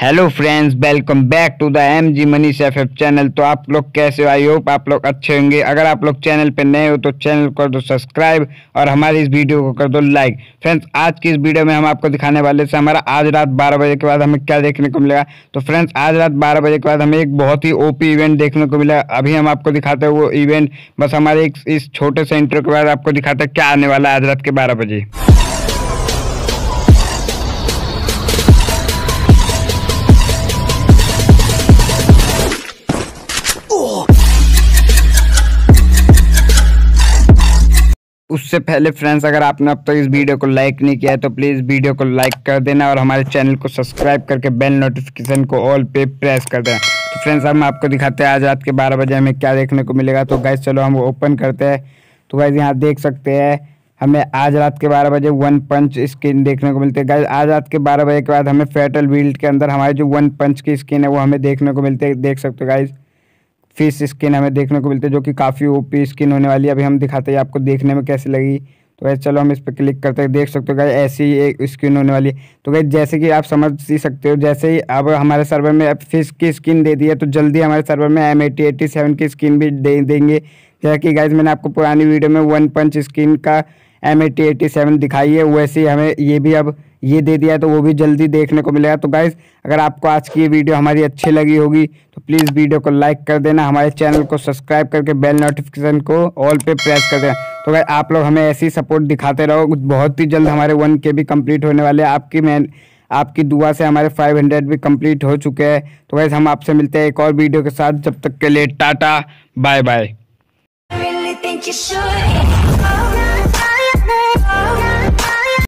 hello friends welcome back to the M G Manish F F channel तो आप लोग कैसे हो आई होप आप लोग अच्छे होंगे अगर आप लोग चैनल पर नए हो तो चैनल कर दो सब्सक्राइब और हमारी इस वीडियो को कर दो लाइक फ्रेंड्स आज की इस वीडियो में हम आपको दिखाने वाले से हमारा आज रात बारह बजे के बाद हमें क्या देखने को मिलेगा तो फ्रेंड्स आज रात बारह बजे के बाद हमें एक बहुत ही ओपी इवेंट देखने को मिला अभी हम आपको दिखाते हैं वो इवेंट बस हमारे इस छोटे से इंटरव्यू के बाद आपको दिखाते हैं क्या आने वाला है आज रात के बारह बजे उससे पहले फ्रेंड्स अगर आपने अब तक इस वीडियो को लाइक नहीं किया है तो प्लीज़ वीडियो को लाइक कर देना और हमारे चैनल को सब्सक्राइब करके बेल नोटिफिकेशन को ऑल पे प्रेस कर देना तो फ्रेंड्स अब हम आपको दिखाते हैं आज रात के बारह बजे हमें क्या देखने को मिलेगा तो गैस चलो हम ओपन करते हैं तो गैस यहाँ देख सकते हैं हमें आज रात के बारह बजे वन पंच स्किन देखने को मिलती है गाइज आज रात के बारह बजे के बाद हमें फेटल वील्ड के अंदर हमारे जो वन पंच की स्किन है वो हमें देखने को मिलती है देख सकते हो गाइज़ फिश स्किन हमें देखने को मिलती है जो कि काफ़ी ओपी स्किन होने वाली है अभी हम दिखाते हैं आपको देखने में कैसी लगी तो वैसे चलो हम इस पर क्लिक करते हैं देख सकते हो गए ऐसी ही एक स्किन होने वाली है तो गए जैसे कि आप समझ ही सकते हो जैसे ही अब हमारे सर्वर में फिश की स्किन दे दी है तो जल्दी हमारे सर्वर में एम एटी सेवन की स्किन भी दे देंगे जैसा कि गाइज मैंने आपको पुरानी वीडियो में वन पंच स्किन का एम एटी सेवन दिखाई है वैसे ही हमें ये भी अब ये दे दिया है तो वो भी जल्दी देखने को मिलेगा तो गाइज़ अगर आपको आज की ये वीडियो हमारी अच्छी लगी होगी प्लीज़ वीडियो को लाइक कर देना हमारे चैनल को सब्सक्राइब करके बेल नोटिफिकेशन को ऑल पे प्रेस कर देना तो अगर आप लोग हमें ऐसी सपोर्ट दिखाते रहो बहुत ही जल्द हमारे वन के भी कम्प्लीट होने वाले आपकी मैं आपकी दुआ से हमारे 500 भी कंप्लीट हो चुके हैं तो वैसे हम आपसे मिलते हैं एक और वीडियो के साथ जब तक के लिए टाटा बाय बाय